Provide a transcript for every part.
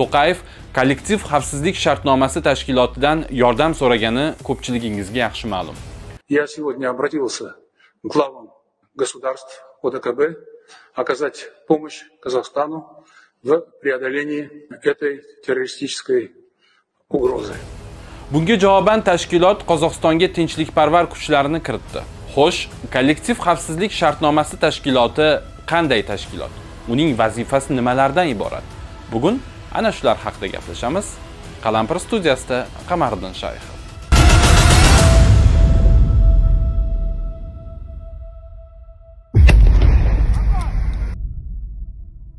To'qayev kollektiv xavfsizlik shartnomasi tashkilotidan yordam so'ragani ko'pchiligingizga yaxshi ma'lum. Я сегодня обратился к главам государств ОДКБ оказать помощь Казахстану в преодолении этой террористической угрозы. Bunga javoban tashkilot Qozog'istonga tinchlikparvar kuchlarini kiritdi. Xo'sh, kollektiv xavfsizlik shartnomasi tashkiloti qanday tashkilot? Uning vazifasi nimalardan iborat? Bugun ana shular haqida gaplashamiz qalampir studiyasida qamariddin shayxov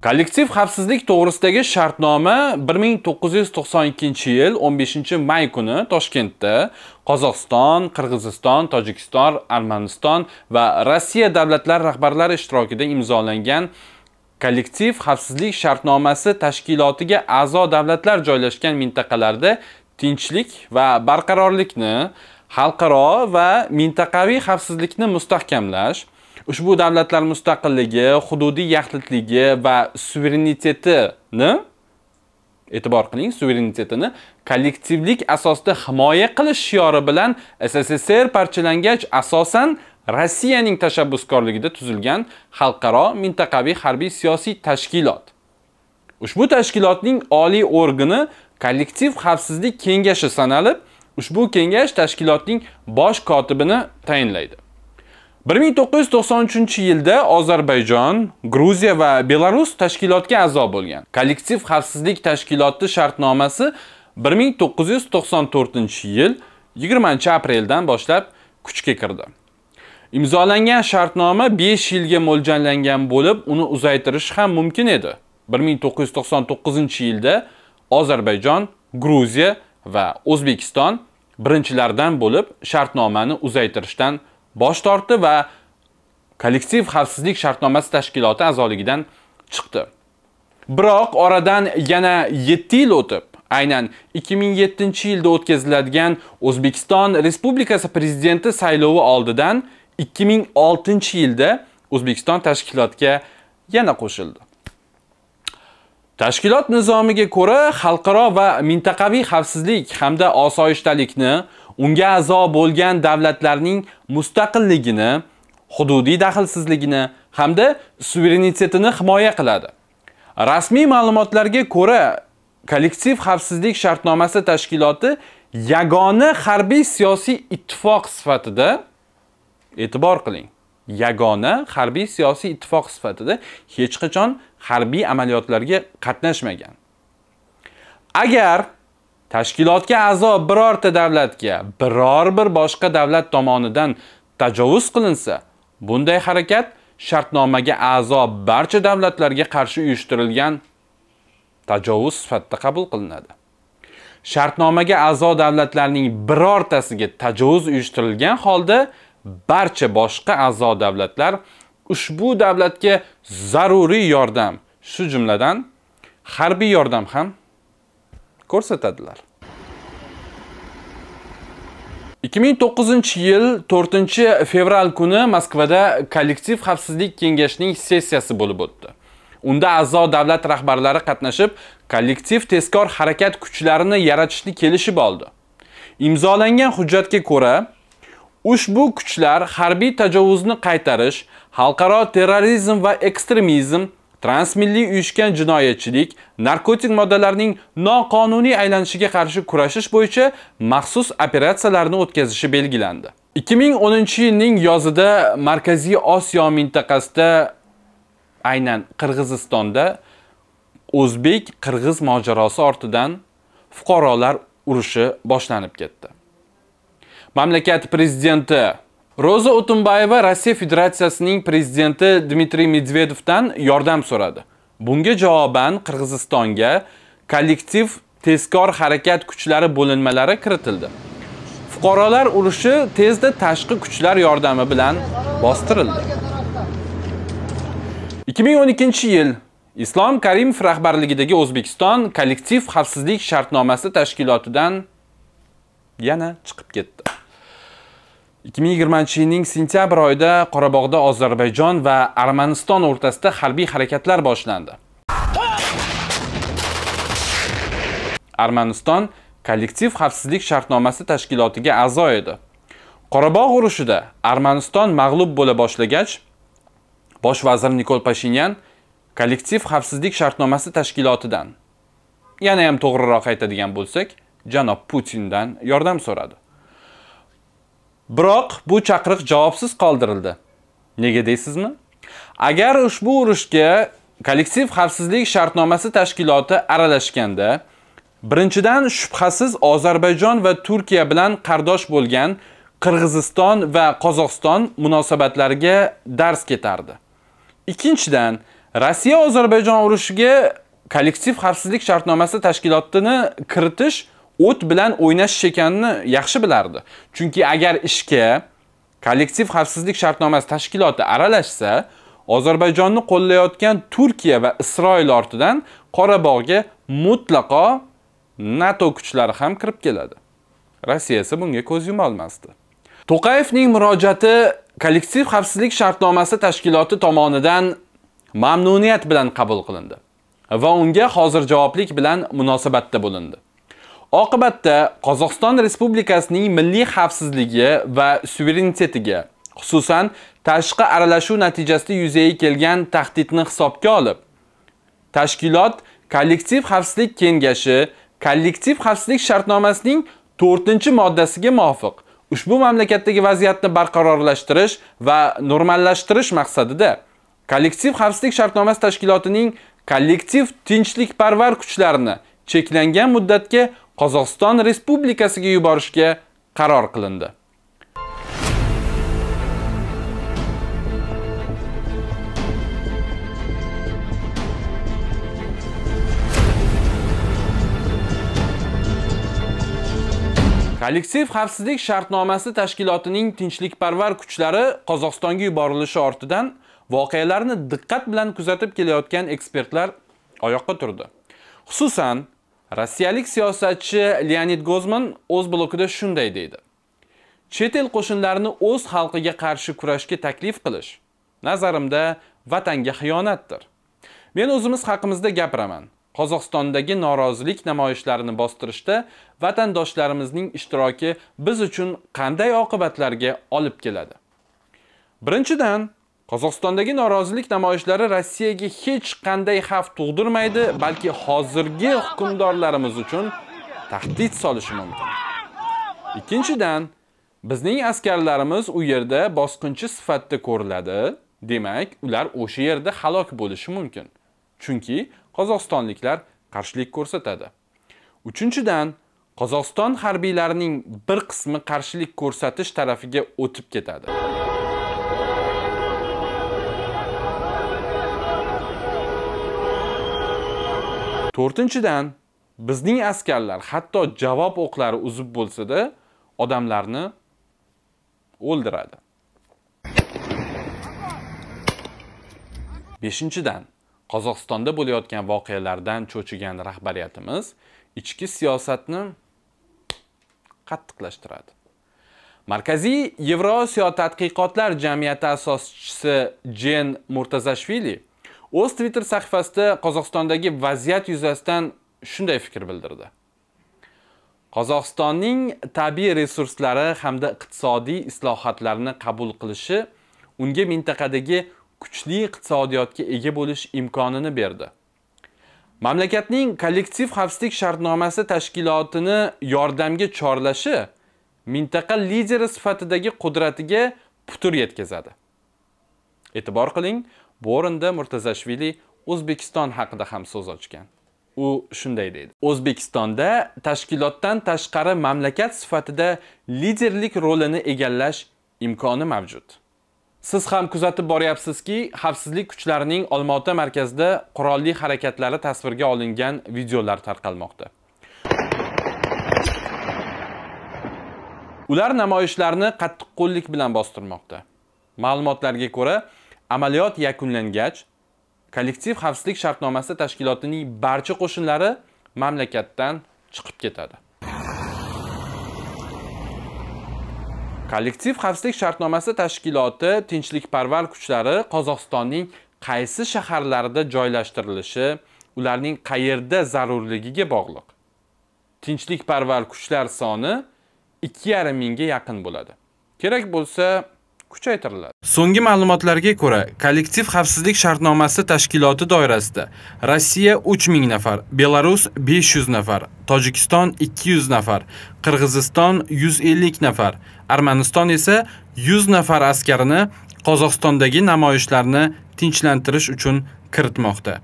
kollektiv xavfsizlik to'g'risidagi shartnoma 1992 yil 15 may kuni toshkentda qozog'iston qirg'iziston tojikiston armaniston va rossiya davlatlari rahbarlari ishtirokida imzolangan kollektiv xavfsizlik shartnomasi tashkilotiga a'zo davlatlar joylashgan mintaqalarda tinchlik va barqarorlikni, xalqaro va mintaqaviy xavfsizlikni mustahkamlash, ushbu davlatlar mustaqilligi, hududiy yaxlitligi va suverenitetini e'tibor qiling, suverenitetini kollektivlik asosida himoya qilish shiori bilan SSSR parchalangach asosan Rossiyaning tashabbuskorligida tuzilgan xalqaro mintaqaviy harbiy siyosiy tashkilot. Ushbu tashkilotning oliy organi Kollektiv xavfsizlik kengashi sanalib, ushbu kengash tashkilotning bosh kotibini tayinlaydi. 1993-yilda Ozarbayjon, Gruziya va Belarus tashkilotga a'zo bo'lgan. Kollektiv xavfsizlik tashkiloti shartnomasi 1994-yil 20 apreldan boshlab kuchga kirdi. Imzolangan shartnoma 5 yilga mo'ljallangan bo'lib, uni uzaytirish ham mumkin edi. 1999-yilda Ozarbayjon, Gruziya va O'zbekiston birinchilardan bo'lib shartnomani uzaytirishdan bosh tortdi va kollektiv xavfsizlik shartnomasi tashkiloti a'zoligidan chiqdi. Biroq oradan yana 7 yil o'tib, aynan 2007-yilda o'tkaziladigan O'zbekiston Respublikasi prezidenti saylovi oldidan 2006-yilda O'zbekiston tashkilotga yana qo'shildi. Tashkilot nizomiga ko'ra, xalqaro va mintaqaviy xavfsizlik hamda osoyishtalikni, unga a'zo bo'lgan davlatlarning mustaqilligini, hududiy daxlsizligini hamda suverenitetini himoya qiladi. Rasmiy ma'lumotlarga ko'ra, kollektiv xavfsizlik shartnomasi tashkiloti yagona harbiy siyosiy ittifoq sifatida e'tibor qiling yagona harbiy siyosiy ittifoq sifatida hech qachon harbiy amaliyotlarga qatnashmagan agar tashkilotga a'zo birorta davlatga biror bir boshqa davlat tomonidan tajovuz qilinsa bunday harakat shartnomaga a'zo barcha davlatlarga qarshi uyushtirilgan tajovuz sifatida qabul qilinadi shartnomaga a'zo davlatlarning birortasiga tajovuz uyushtirilgan holda barcha boshqa a'zo davlatlar ushbu davlatga zaruriy yordam, shu jumladan harbiy yordam ham ko'rsatadilar. 2009 yil 4 fevral kuni Moskvada kollektiv xavfsizlik kengashining sessiyasi bo'lib o'tdi. Unda a'zo davlat rahbarlari qatnashib, kollektiv tezkor harakat kuchlarini yaratishni kelishib oldi. Imzolangan hujjatga ko'ra, Ushbu kuchlar harbiy tajovuzni qaytarish, xalqaro terrorizm va ekstremizm, transmilliy uyushgan jinoyatchilik, narkotik moddalarning noqonuniy aylanishiga qarshi kurashish bo'yicha maxsus operatsiyalarni o'tkazishi belgilandi. 2010-yilning yozida Markaziy Osiyo mintaqasida aynan Qirg'izistonda o'zbek qirg'iz mojarosi ortidan fuqarolar urushi boshlanib ketdi Mamlakat prezidenti Roza O'tunbayeva Rossiya Federatsiyasining prezidenti Dmitriy Medvedevdan yordam so'radi. Bunga javoban Qirg'izistonga kollektiv tezkor harakat kuchlari bo'linmalari kiritildi. Fuqarolar urushi tezda tashqi kuchlar yordami bilan bostirildi. 2012-yil Islom Karimov rahbarligidagi O'zbekiston kollektiv xavfsizlik shartnomasi tashkilotidan yana chiqib ketdi. 2020 yilning sentyabr oyida Qorabog'da Ozarbayjon va Armaniston o'rtasida harbiy harakatlar boshlandi. Armaniston kollektiv xavfsizlik shartnomasi tashkilotiga a'zo edi. Qorabog' urushida Armaniston mag'lub bo'la boshlagach, bosh vazir Nikol Pashinyan kollektiv xavfsizlik shartnomasi tashkilotidan, yana ham to'g'riroq aytadigan bo'lsak, janob Putindan yordam so'radi. Biroq bu chaqiriq javobsiz qoldirildi. Nega deysizmi? Agar ushbu urushga kollektiv xavfsizlik shartnomasi tashkiloti aralashganda, birinchidan shubhasiz Ozarbayjon va Turkiya bilan qardosh bo'lgan Qirg'iziston va Qozog'iston munosabatlariga dars ketardi. Ikkinchidan, Rossiya Ozarbayjon urushiga kollektiv xavfsizlik shartnomasi tashkilotini kiritish o't bilan o'ynash ekanini yaxshi bilardi. Chunki agar ishga kollektiv xavfsizlik shartnomasi tashkiloti aralashsa, Ozarbayjonni qo'llayotgan Turkiya va Isroil ortidan Qorabog'ga mutlaqo NATO kuchlari ham kirib keladi. Rossiya esa bunga ko'z yuma olmasdi. To'qayevning murojaati kollektiv xavfsizlik shartnomasi tashkiloti tomonidan mamnuniyat bilan qabul qilindi va unga hozir javoblik bilan munosabatda bo'lindi. Oqibatda Qozog'iston Respublikasining milliy xavfsizligi va suverenitetiga, xususan, tashqi aralashuv natijasida yuzaga kelgan tahdidni hisobga olib, tashkilot Kollektiv xavfsizlik kengashi Kollektiv xavfsizlik shartnomasining 4-moddasiga muvofiq ushbu mamlakatdagi vaziyatni barqarorlashtirish va normallashtirish maqsadida Kollektiv xavfsizlik shartnomasi tashkilotining kollektiv tinchlikparvar kuchlarini cheklangan muddatga Qozog'iston Respublikasiga yuborishga qaror qilindi. Kollektiv xavfsizlik shartnomasi tashkilotining tinchlikparvar kuchlari Qozog'istonga yuborilishi ortidan voqealarni diqqat bilan kuzatib kelayotgan ekspertlar oyoqqa turdi. Xususan, Rossiyalik siyosatchi Leonid Gozman o'z blokida shunday deydi. Chet el qo'shinlarini o'z xalqiga qarshi kurashga taklif qilish, nazarimda vatanga xiyonatdir. Men o'zimiz haqimizda gapiraman. Qozog'istondagi norozilik namoyishlarini bostirishda vatandoshlarimizning ishtiroki biz uchun qanday oqibatlarga olib keladi? Birinchidan, Qozog'istondagi norozilik namoyishlari Rossiyaga hech qanday xavf tug'dirmaydi, balki hozirgi hukmdorlarimiz uchun tahdid solishi mumkin. Ikkinchidan, bizning askarlarimiz u yerda bosqinchi sifatida ko'riladi, demak, ular o'sha yerda halok bo'lishi mumkin. Chunki qozog'istonliklar qarshilik ko'rsatadi. Uchinchidan, Qozog'iston harbiylarining bir qismi qarshilik ko'rsatish tarafiga o'tib ketadi. to'rtinchidan bizning askarlar hatto javob o'qlari uzib bo'lsa-da odamlarni o'ldiradi beshinchidan qozog'istonda bo'layotgan voqealardan cho'chigan rahbariyatimiz ichki siyosatni qattiqlashtiradi markaziy yevrosiyo tadqiqotlar jamiyati asoschisi jen murtazashvili o'z Twitter sahifasida Qozog'istondagi vaziyat yuzasidan shunday fikr bildirdi. Qozog'istonning tabiiy resurslari hamda iqtisodiy islohotlarni qabul qilishi unga mintaqadagi kuchli iqtisodiyotga ega bo'lish imkonini berdi. Mamlakatning kollektiv xavfsizlik shartnomasi tashkilotini yordamga chorlashi mintaqa lideri sifatidagi qudratiga putur yetkazadi. E'tibor qiling, bu o'rinda murtazashvili o'zbekiston haqida ham so'z ochgan u shunday deydi o'zbekistonda tashkilotdan tashqari mamlakat sifatida liderlik rolini egallash imkoni mavjud siz ham kuzatib boryapsizki xavfsizlik kuchlarining olmaota markazida qurolli harakatlari tasvirga olingan videolar tarqalmoqda ular namoyishlarni qattiqqo'llik bilan bostirmoqda ma'lumotlarga ko'ra amaliyot yakunlangach kollektiv xavfsizlik shartnomasi tashkilotining barcha qo'shinlari mamlakatdan chiqib ketadi kollektiv xavfsizlik shartnomasi tashkiloti tinchlikparvar kuchlari qozog'istonning qaysi shaharlarida joylashtirilishi ularning qayerda zarurligiga bog'liq tinchlikparvar kuchlar soni 2.5 mingga yaqin bo'ladi kerak bo'lsa kuchaytiriladi so'nggi ma'lumotlarga ko'ra kollektiv xavfsizlik shartnomasi tashkiloti doirasida rossiya 3000 ming nafar belarus 500 nafar tojikiston 200 nafar qirg'iziston 150 nafar armaniston esa 100 nafar askarini qozog'istondagi namoyishlarni tinchlantirish uchun kiritmoqda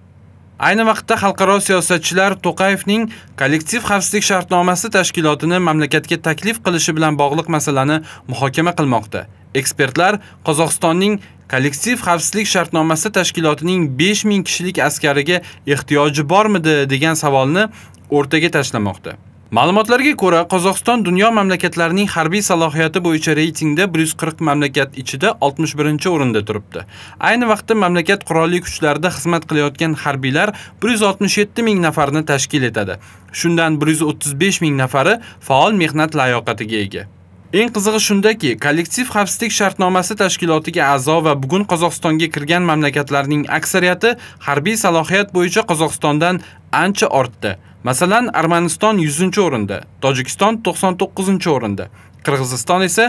ayni vaqtda xalqaro siyosatchilar to'qayevning kollektiv xavfsizlik shartnomasi tashkilotini mamlakatga taklif qilishi bilan bog'liq masalani muhokama qilmoqda Ekspertlar Qozog'istonning kollektiv xavfsizlik shartnomasi tashkilotining 5000 kishilik askariga ehtiyoji bormidi degan savolni o'rtaga tashlamoqda. Ma'lumotlarga ko'ra, Qozog'iston dunyo mamlakatlarining harbiy salohiyati bo'yicha reytingda 140 mamlakat ichida 61-o'rinda turibdi. Ayni vaqtda mamlakat qurolli kuchlarida xizmat qilayotgan harbiylar 167 ming nafarni tashkil etadi. Shundan 135 ming nafari faol mehnat layoqatiga ega. eng qizig'i shundaki kollektiv xavfsizlik shartnomasi tashkilotiga a'zo va bugun qozog'istonga kirgan mamlakatlarning aksariyati harbiy salohiyat bo'yicha qozog'istondan ancha ortda masalan armaniston 100 o'rinda tojikiston 99 o'rinda qirg'iziston esa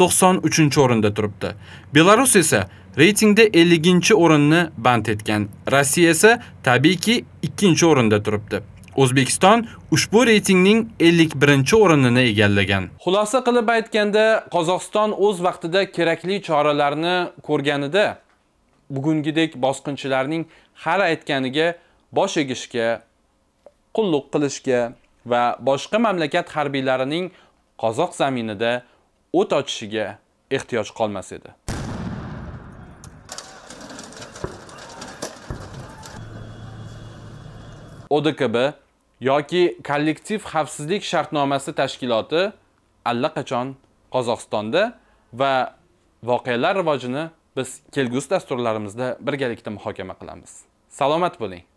93 o'rinda turibdi belarus esa reytingda 50 o'rinni band etgan rossiya esa tabiiyki 2 o'rinda turibdi O'zbekiston ushbu reytingning 51-o'rinini egallagan. Xulosa qilib aytganda, Qozog'iston o'z vaqtida kerakli choralarni ko'rganida bugungidek bosqinchilarning har aytganiga bosh egishga, qulluq qilishga va boshqa mamlakat harbiylarining qozoq zaminida o't ochishiga ehtiyoj qolmas edi. ODKB yoki kollektiv xavfsizlik shartnomasi tashkiloti allaqachon Qozog'istonda va voqealar rivojini biz kelgusi dasturlarimizda birgalikda muhokama qilamiz. Salomat bo'ling.